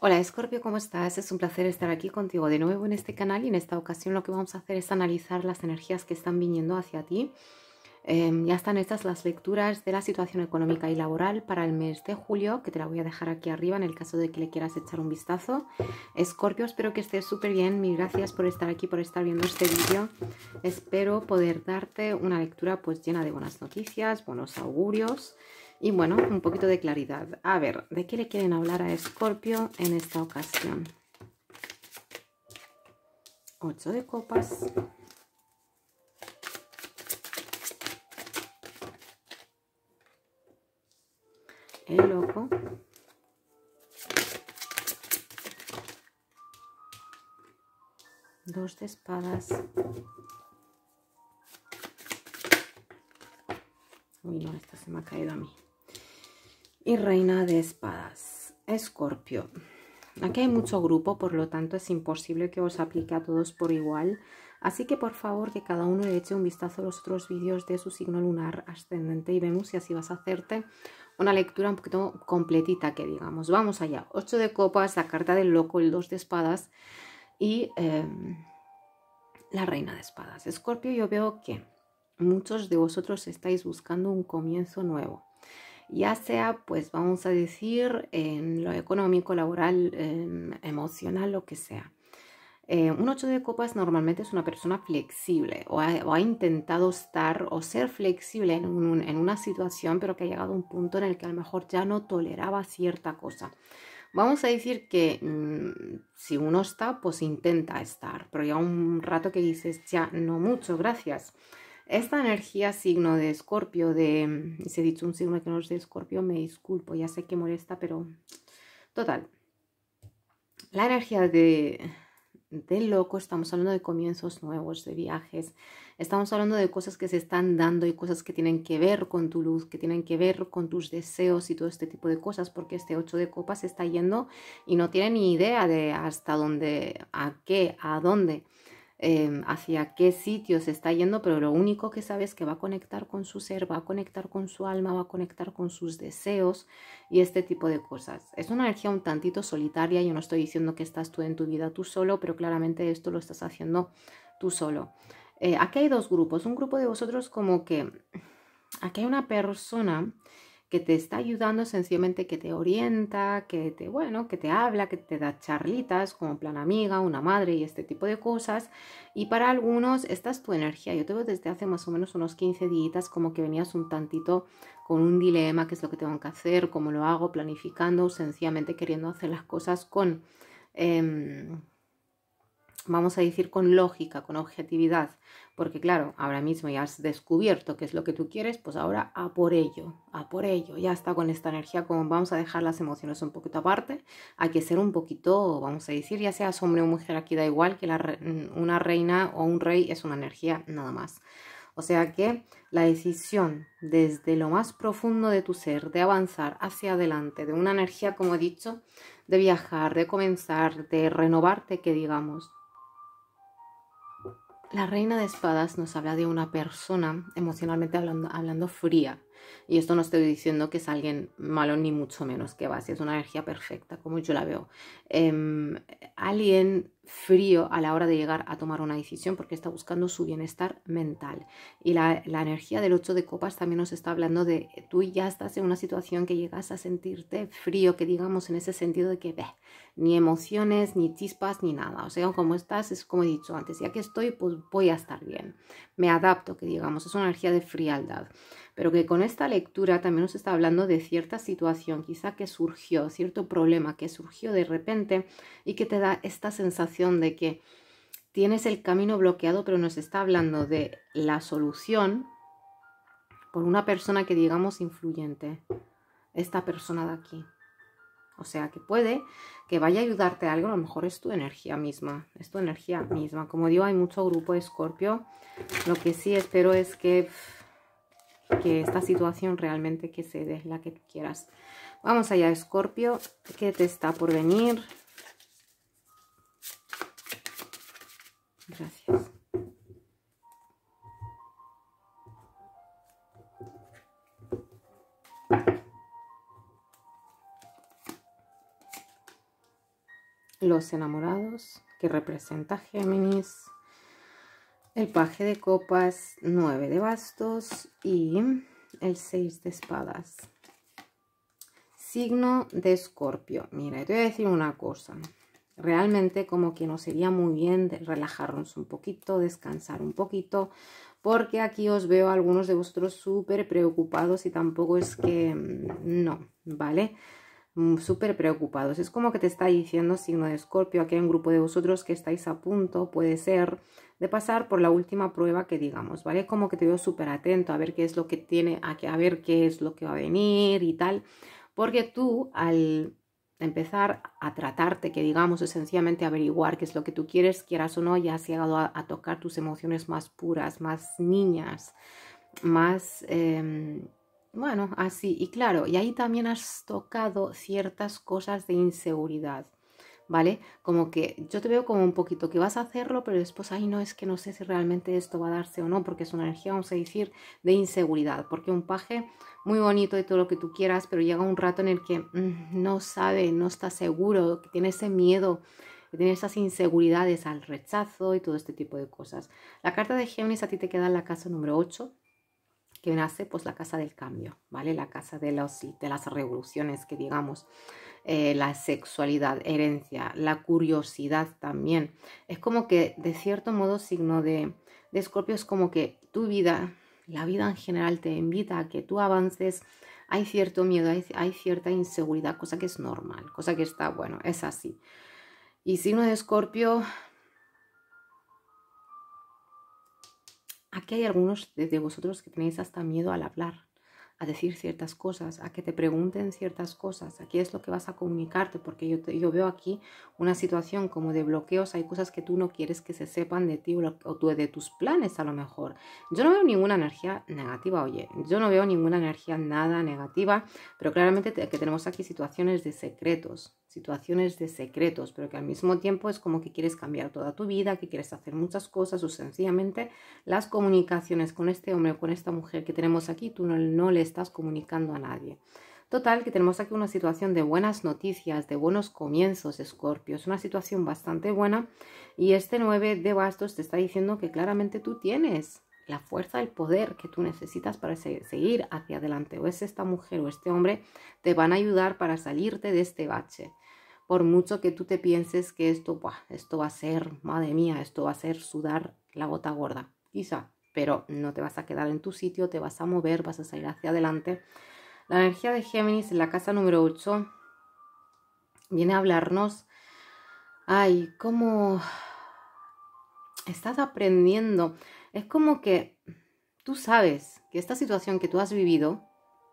Hola Escorpio, ¿cómo estás? Es un placer estar aquí contigo de nuevo en este canal y en esta ocasión lo que vamos a hacer es analizar las energías que están viniendo hacia ti. Em, ya están estas las lecturas de la situación económica y laboral para el mes de julio, que te la voy a dejar aquí arriba en el caso de que le quieras echar un vistazo. Escorpio, espero que estés súper bien. Mil gracias por estar aquí, por estar viendo este vídeo. Espero poder darte una lectura pues llena de buenas noticias, buenos augurios. Y bueno, un poquito de claridad. A ver, ¿de qué le quieren hablar a Escorpio en esta ocasión? Ocho de copas. El loco. Dos de espadas. Uy, no, esta se me ha caído a mí y reina de espadas, escorpio. Aquí hay mucho grupo, por lo tanto es imposible que os aplique a todos por igual. Así que por favor que cada uno le eche un vistazo a los otros vídeos de su signo lunar ascendente y vemos si así vas a hacerte una lectura un poquito completita que digamos. Vamos allá. 8 de copas, la carta del loco, el 2 de espadas y em, la reina de espadas. Escorpio, yo veo que muchos de vosotros estáis buscando un comienzo nuevo ya sea pues vamos a decir en lo económico, laboral, em, emocional, lo que sea. Eh, un 8 de copas normalmente es una persona flexible o ha, intentado estar o ser flexible en, una situación pero que ha llegado a un punto en el que a lo mejor ya no toleraba cierta cosa. Vamos a decir que mm, si uno está, pues intenta estar, pero ya un rato que dices, ya no mucho, gracias. Esta energía signo de escorpio, de... Mm, se he dicho un signo que no es de escorpio, me disculpo, ya sé que molesta, pero... Total. La energía de, del loco, estamos hablando de comienzos nuevos, de viajes, estamos hablando de cosas que se están dando y cosas que tienen que ver con tu luz, que tienen que ver con tus deseos y todo este tipo de cosas, porque este 8 de copas está yendo y no tiene ni idea de hasta dónde, a qué, a dónde. Em, hacia qué sitio se está yendo, pero lo único que sabe es que va a conectar con su ser, va a conectar con su alma, va a conectar con sus deseos y este tipo de cosas. Es una energía un tantito solitaria, yo no estoy diciendo que estás tú en tu vida tú solo, pero claramente esto lo estás haciendo tú solo. Eh, aquí hay dos grupos, un grupo de vosotros como que aquí hay una persona que te está ayudando sencillamente, que te orienta, que te, bueno, que te habla, que te da charlitas como plan amiga, una madre y este tipo de cosas. Y para algunos, esta es tu energía. Yo te veo desde hace más o menos unos 15 días como que venías un tantito con un dilema, qué es lo que tengo que hacer, cómo lo hago, planificando, sencillamente queriendo hacer las cosas con... Em, vamos a decir, con lógica, con objetividad, porque claro, ahora mismo ya has descubierto qué es lo que tú quieres, pues ahora a por ello, a por ello, ya está con esta energía, como vamos a dejar las emociones un poquito aparte, hay que ser un poquito, vamos a decir, ya seas hombre o mujer, aquí da igual que la, una reina o un rey es una energía nada más. O sea que la decisión desde lo más profundo de tu ser de avanzar hacia adelante, de una energía, como he dicho, de viajar, de comenzar, de renovarte, que digamos, la reina de espadas nos habla de una persona emocionalmente hablando, fría. Y esto no estoy diciendo que es alguien malo ni mucho menos que va, si es una energía perfecta, como yo la veo. Em, alguien frío a la hora de llegar a tomar una decisión porque está buscando su bienestar mental. Y la, energía del 8 de copas también nos está hablando de tú ya estás en una situación que llegas a sentirte frío, que digamos en ese sentido de que ve ni emociones, ni chispas, ni nada. O sea, como estás, es como he dicho antes, ya que estoy, pues voy a estar bien. Me adapto, que digamos, es una energía de frialdad. Pero que con esta lectura también nos está hablando de cierta situación, quizá que surgió, cierto problema que surgió de repente y que te da esta sensación de que tienes el camino bloqueado, pero nos está hablando de la solución por una persona que digamos influyente, esta persona de aquí. O sea, que puede que vaya a ayudarte a algo, a lo mejor es tu energía misma, es tu energía misma. Como digo, hay mucho grupo de Escorpio. Lo que sí espero es que, que esta situación realmente que se dé la que tú quieras. Vamos allá, Escorpio, que te está por venir? Gracias. Los enamorados, que representa Géminis. El paje de copas, nueve de bastos y el seis de espadas. Signo de escorpio. Mira, te voy a decir una cosa realmente como que nos sería muy bien relajarnos un poquito, descansar un poquito, porque aquí os veo a algunos de vosotros súper preocupados y tampoco es que mm, no, ¿vale? Mm, súper preocupados. Es como que te está diciendo signo de escorpio, aquí hay un grupo de vosotros que estáis a punto, puede ser, de pasar por la última prueba que digamos, ¿vale? Como que te veo súper atento a ver qué es lo que tiene, a, a ver qué es lo que va a venir y tal, porque tú al empezar a tratarte, que digamos esencialmente averiguar qué es lo que tú quieres, quieras o no, ya has llegado a, tocar tus emociones más puras, más niñas, más... Em, bueno, así, y claro, y ahí también has tocado ciertas cosas de inseguridad ¿vale? Como que yo te veo como un poquito que vas a hacerlo, pero después, ahí no, es que no sé si realmente esto va a darse o no, porque es una energía, vamos a decir, de inseguridad, porque un paje muy bonito y todo lo que tú quieras, pero llega un rato en el que mm, no sabe, no está seguro, que tiene ese miedo, que tiene esas inseguridades al rechazo y todo este tipo de cosas. La carta de Géminis a ti te queda en la casa número 8, que nace pues la casa del cambio, ¿vale? La casa de, los, de las revoluciones, que digamos, eh, la sexualidad, herencia, la curiosidad también. Es como que, de cierto modo, signo de, de es como que tu vida, la vida en general te invita a que tú avances. Hay cierto miedo, hay, cierta inseguridad, cosa que es normal, cosa que está, bueno, es así. Y signo de Escorpio, Aquí hay algunos de vosotros que tenéis hasta miedo al hablar, a decir ciertas cosas, a que te pregunten ciertas cosas, Aquí es lo que vas a comunicarte, porque yo, yo veo aquí una situación como de bloqueos, hay cosas que tú no quieres que se sepan de ti o, de tus planes a lo mejor. Yo no veo ninguna energía negativa, oye, yo no veo ninguna energía nada negativa, pero claramente que tenemos aquí situaciones de secretos, situaciones de secretos, pero que al mismo tiempo es como que quieres cambiar toda tu vida, que quieres hacer muchas cosas o sencillamente las comunicaciones con este hombre o con esta mujer que tenemos aquí, tú no, le estás comunicando a nadie. Total, que tenemos aquí una situación de buenas noticias, de buenos comienzos, Scorpio Es una situación bastante buena y este 9 de bastos te está diciendo que claramente tú tienes la fuerza, el poder que tú necesitas para seguir hacia adelante. O es esta mujer o este hombre te van a ayudar para salirte de este bache. Por mucho que tú te pienses que esto, esto va a ser, madre mía, esto va a ser sudar la gota gorda, quizá, pero no te vas a quedar en tu sitio, te vas a mover, vas a salir hacia adelante. La energía de Géminis en la casa número 8 viene a hablarnos, ay, cómo estás aprendiendo es como que tú sabes que esta situación que tú has vivido,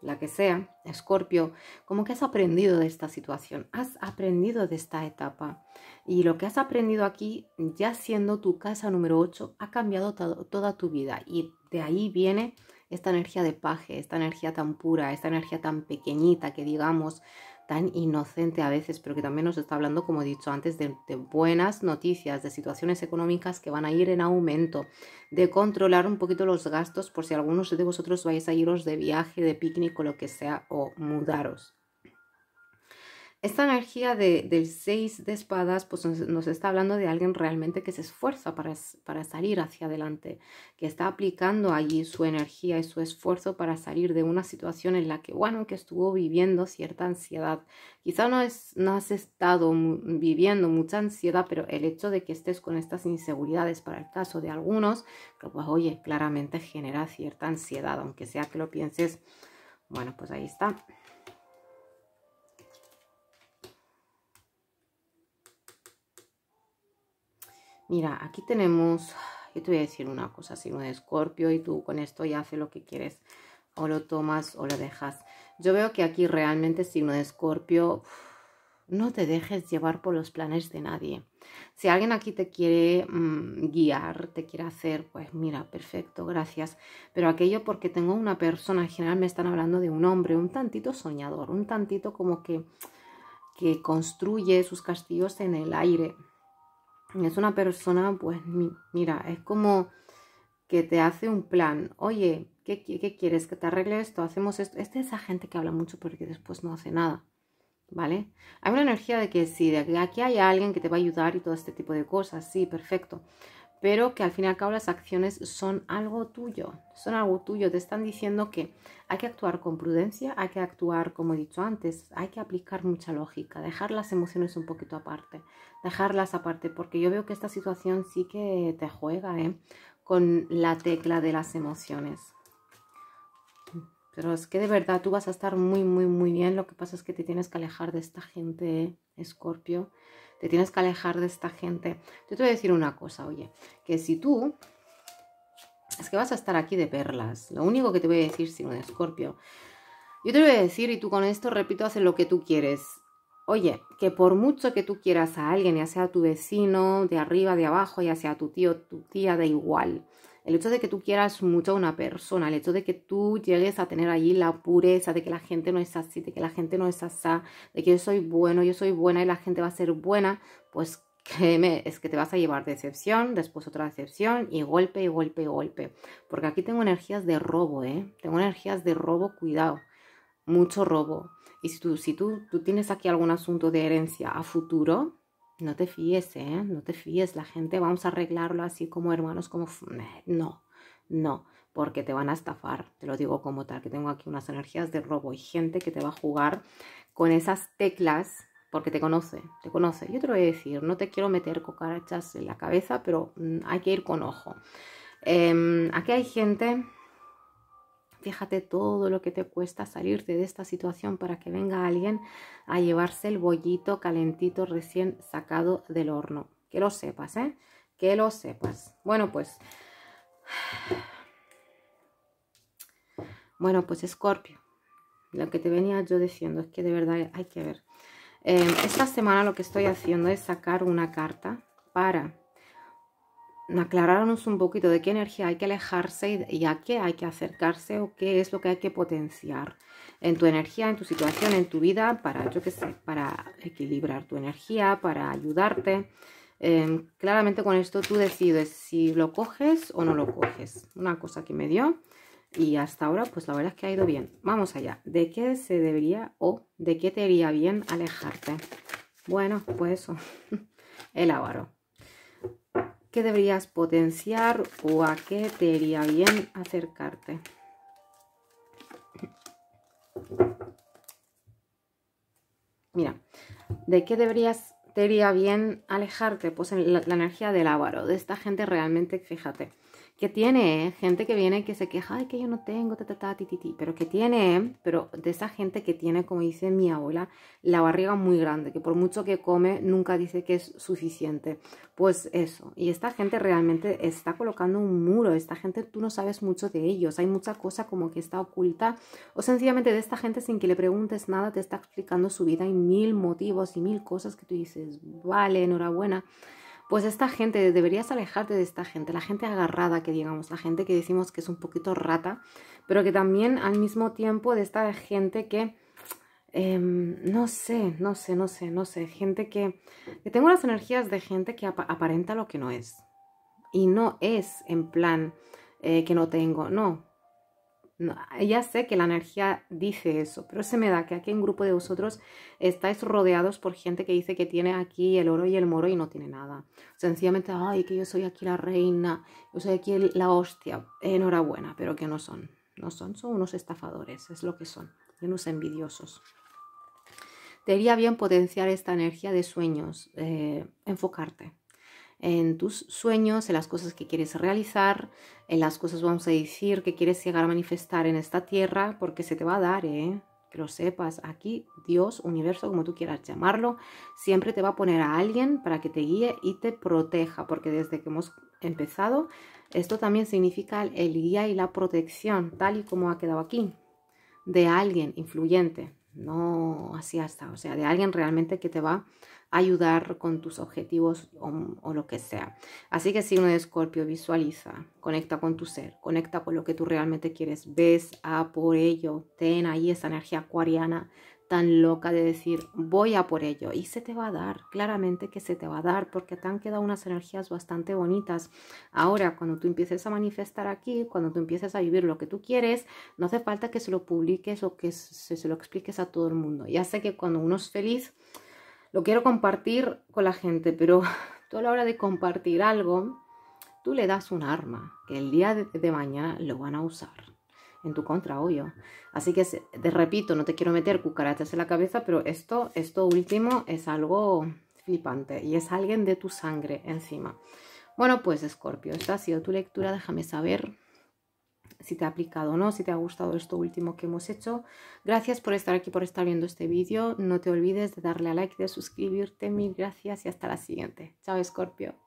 la que sea, Escorpio, como que has aprendido de esta situación, has aprendido de esta etapa. Y lo que has aprendido aquí, ya siendo tu casa número 8, ha cambiado toda tu vida. Y de ahí viene esta energía de paje, esta energía tan pura, esta energía tan pequeñita que digamos, tan inocente a veces, pero que también nos está hablando, como he dicho antes, de, de, buenas noticias, de situaciones económicas que van a ir en aumento, de controlar un poquito los gastos por si algunos de vosotros vais a iros de viaje, de picnic o lo que sea, o mudaros. Esta energía de, del seis de espadas pues nos, está hablando de alguien realmente que se esfuerza para, para salir hacia adelante, que está aplicando allí su energía y su esfuerzo para salir de una situación en la que, bueno, que estuvo viviendo cierta ansiedad. Quizá no, es, no has estado viviendo mucha ansiedad, pero el hecho de que estés con estas inseguridades para el caso de algunos, pues oye, claramente genera cierta ansiedad, aunque sea que lo pienses, bueno, pues ahí está. Mira, aquí tenemos, yo te voy a decir una cosa, signo de escorpio y tú con esto ya haces lo que quieres, o lo tomas o lo dejas. Yo veo que aquí realmente signo de escorpio, no te dejes llevar por los planes de nadie. Si alguien aquí te quiere mm, guiar, te quiere hacer, pues mira, perfecto, gracias. Pero aquello porque tengo una persona, en general me están hablando de un hombre, un tantito soñador, un tantito como que, que construye sus castillos en el aire. Es una persona, pues mira, es como que te hace un plan. Oye, ¿qué, qué, quieres? ¿Que te arregle esto? ¿Hacemos esto? Esta es esa gente que habla mucho porque después no hace nada. ¿Vale? Hay una energía de que sí, de que aquí hay alguien que te va a ayudar y todo este tipo de cosas. Sí, perfecto pero que al fin y al cabo las acciones son algo tuyo, son algo tuyo, te están diciendo que hay que actuar con prudencia, hay que actuar, como he dicho antes, hay que aplicar mucha lógica, dejar las emociones un poquito aparte, dejarlas aparte, porque yo veo que esta situación sí que te juega ¿eh? con la tecla de las emociones. Pero es que de verdad tú vas a estar muy, muy, muy bien. Lo que pasa es que te tienes que alejar de esta gente, ¿eh? Escorpio te tienes que alejar de esta gente. Yo te voy a decir una cosa, oye, que si tú es que vas a estar aquí de perlas, lo único que te voy a decir, sin un escorpio, yo te voy a decir, y tú con esto, repito, haces lo que tú quieres. Oye, que por mucho que tú quieras a alguien, ya sea tu vecino, de arriba, de abajo, ya sea tu tío, tu tía, da igual el hecho de que tú quieras mucho a una persona, el hecho de que tú llegues a tener allí la pureza de que la gente no es así, de que la gente no es así, de que yo soy bueno, yo soy buena y la gente va a ser buena, pues créeme, es que te vas a llevar decepción, después otra decepción y golpe, y golpe, y golpe. Porque aquí tengo energías de robo, ¿eh? Tengo energías de robo, cuidado, mucho robo. Y si tú, si tú, tú tienes aquí algún asunto de herencia a futuro, no te fíes, ¿eh? No te fíes, la gente, vamos a arreglarlo así como hermanos, como... No, no, porque te van a estafar, te lo digo como tal, que tengo aquí unas energías de robo y gente que te va a jugar con esas teclas porque te conoce, te conoce. Yo te voy a decir, no te quiero meter cocarachas en la cabeza, pero mm, hay que ir con ojo. Em, aquí hay gente Fíjate todo lo que te cuesta salirte de esta situación para que venga alguien a llevarse el bollito calentito recién sacado del horno. Que lo sepas, ¿eh? Que lo sepas. Bueno, pues... Bueno, pues Scorpio. Lo que te venía yo diciendo es que de verdad hay que ver. Eh, esta semana lo que estoy haciendo es sacar una carta para aclararnos un poquito de qué energía hay que alejarse y a qué hay que acercarse o qué es lo que hay que potenciar en tu energía, en tu situación, en tu vida, para, yo qué sé, para equilibrar tu energía, para ayudarte. Em, claramente con esto tú decides si lo coges o no lo coges. Una cosa que me dio y hasta ahora pues la verdad es que ha ido bien. Vamos allá. ¿De qué se debería o de qué te iría bien alejarte? Bueno, pues eso, el avaro. ¿Qué deberías potenciar o a qué te iría bien acercarte. Mira, ¿de qué deberías, te iría bien alejarte? Pues la, energía del avaro, de esta gente realmente, fíjate, que tiene ¿eh? gente que viene que se queja, de que yo no tengo, ta, ta, ta, ti, ti, pero que tiene, ¿eh? pero de esa gente que tiene, como dice mi abuela, la barriga muy grande, que por mucho que come, nunca dice que es suficiente. Pues eso, y esta gente realmente está colocando un muro, esta gente tú no sabes mucho de ellos, hay mucha cosa como que está oculta, o sencillamente de esta gente sin que le preguntes nada, te está explicando su vida y mil motivos y mil cosas que tú dices, vale, enhorabuena. Pues esta gente, deberías alejarte de esta gente, la gente agarrada que digamos, la gente que decimos que es un poquito rata, pero que también al mismo tiempo de esta gente que... Em, no sé, no sé, no sé, no sé, gente que, que tengo las energías de gente que aparenta lo que no es. Y no es en plan eh, que no tengo, no, ya sé que la energía dice eso, pero se me da que aquí en grupo de vosotros estáis rodeados por gente que dice que tiene aquí el oro y el moro y no tiene nada. Sencillamente, ay, que yo soy aquí la reina, yo soy aquí la hostia. Enhorabuena, pero que no son. No son, son unos estafadores, es lo que son, unos envidiosos. Te bien potenciar esta energía de sueños, eh, enfocarte en tus sueños, en las cosas que quieres realizar, en las cosas, vamos a decir, que quieres llegar a manifestar en esta tierra, porque se te va a dar, ¿eh? que lo sepas, aquí Dios, universo, como tú quieras llamarlo, siempre te va a poner a alguien para que te guíe y te proteja, porque desde que hemos empezado, esto también significa el guía y la protección, tal y como ha quedado aquí, de alguien influyente, no así hasta, o sea, de alguien realmente que te va ayudar con tus objetivos o, lo que sea. Así que signo de escorpio, visualiza, conecta con tu ser, conecta con lo que tú realmente quieres, ves a ah, por ello, ten ahí esa energía acuariana tan loca de decir voy a por ello y se te va a dar, claramente que se te va a dar porque te han quedado unas energías bastante bonitas. Ahora, cuando tú empieces a manifestar aquí, cuando tú empieces a vivir lo que tú quieres, no hace falta que se lo publiques o que se, se lo expliques a todo el mundo. Ya sé que cuando uno es feliz, lo quiero compartir con la gente, pero tú a la hora de compartir algo, tú le das un arma que el día de, mañana lo van a usar en tu contra, obvio. Así que te repito, no te quiero meter cucarachas en la cabeza, pero esto, esto último es algo flipante y es alguien de tu sangre encima. Bueno, pues Scorpio, esta ha sido tu lectura, déjame saber si te ha aplicado o no, si te ha gustado esto último que hemos hecho. Gracias por estar aquí, por estar viendo este vídeo. No te olvides de darle a like, de suscribirte. Mil gracias y hasta la siguiente. Chao, Scorpio.